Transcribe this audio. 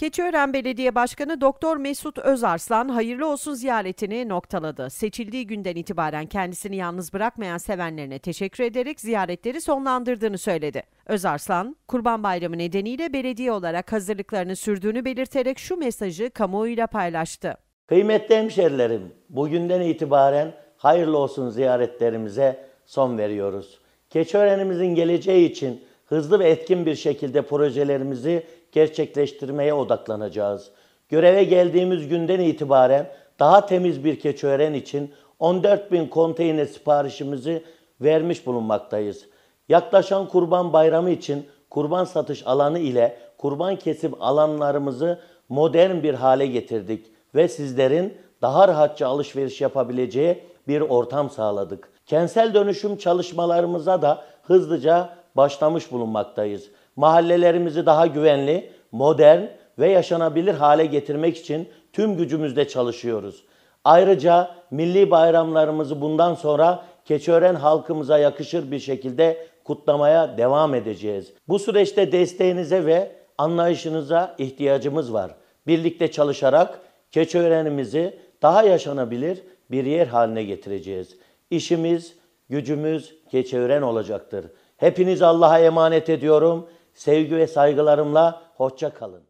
Keçiören Belediye Başkanı Doktor Mesut Özarslan hayırlı olsun ziyaretini noktaladı. Seçildiği günden itibaren kendisini yalnız bırakmayan sevenlerine teşekkür ederek ziyaretleri sonlandırdığını söyledi. Özarslan, Kurban Bayramı nedeniyle belediye olarak hazırlıklarını sürdüğünü belirterek şu mesajı kamuoyuyla paylaştı. Kıymetli hemşerilerim, bugünden itibaren hayırlı olsun ziyaretlerimize son veriyoruz. Keçiörenimizin geleceği için hızlı ve etkin bir şekilde projelerimizi gerçekleştirmeye odaklanacağız. Göreve geldiğimiz günden itibaren daha temiz bir Keçiören için 14 bin konteyner siparişimizi vermiş bulunmaktayız. Yaklaşan Kurban Bayramı için kurban satış alanı ile kurban kesim alanlarımızı modern bir hale getirdik ve sizlerin daha rahatça alışveriş yapabileceği bir ortam sağladık. Kentsel dönüşüm çalışmalarımıza da hızlıca başlamış bulunmaktayız. Mahallelerimizi daha güvenli, modern ve yaşanabilir hale getirmek için tüm gücümüzle çalışıyoruz. Ayrıca milli bayramlarımızı bundan sonra Keçören halkımıza yakışır bir şekilde kutlamaya devam edeceğiz. Bu süreçte desteğinize ve anlayışınıza ihtiyacımız var. Birlikte çalışarak Keçören'imizi daha yaşanabilir bir yer haline getireceğiz. İşimiz, gücümüz keçevren olacaktır. Hepiniz Allah'a emanet ediyorum. Sevgi ve saygılarımla hoşça kalın.